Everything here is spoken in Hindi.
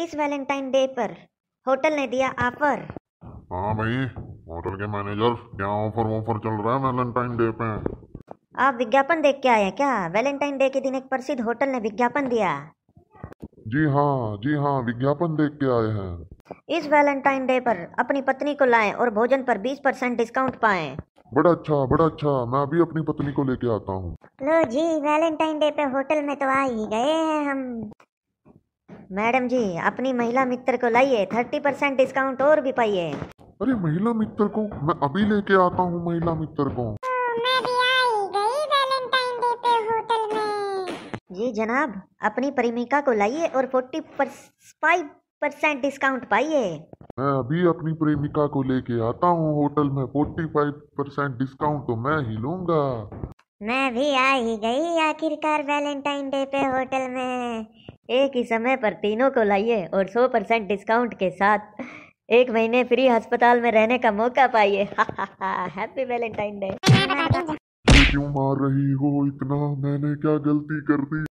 इस वैलेंटाइन डे पर होटल ने दिया ऑफर हाँ भाई होटल के मैनेजर क्या ऑफर ऑफर चल रहा है वैलेंटाइन डे पे आप विज्ञापन देख के आए क्या वैलेंटाइन डे के दिन एक प्रसिद्ध होटल ने विज्ञापन दिया जी हाँ जी हाँ विज्ञापन देख के आए हैं इस वैलेंटाइन डे पर अपनी पत्नी को लाएं और भोजन पर 20 परसेंट डिस्काउंट पाएं बड़ा अच्छा बड़ा अच्छा मैं भी अपनी पत्नी को लेके आता हूँ लो जी वैलेंटाइन डे पे होटल में तो आ ही गए हैं हम मैडम जी अपनी महिला मित्र को लाइए थर्टी परसेंट डिस्काउंट और भी पाइए अरे महिला मित्र को मैं अभी लेके आता हूँ महिला मित्र को जी जनाब अपनी प्रेमिका को लाइए और फोर्टी फाइव परसेंट डिस्काउंट पाइए मैं अभी अपनी प्रेमिका को लेके आता हूँ होटल में फोर्टी फाइव परसेंट डिस्काउंट तो मैं ही लूंगा मैं भी आ ही गई आखिरकार वैलेंटाइन डे पे होटल में एक ही समय पर तीनों को लाइए और सौ परसेंट डिस्काउंट के साथ एक महीने फ्री अस्पताल में रहने का मौका पाइए हैप्पी वैलेंटाइन डे क्यों मार रही हो इतना मैंने क्या गलती कर दी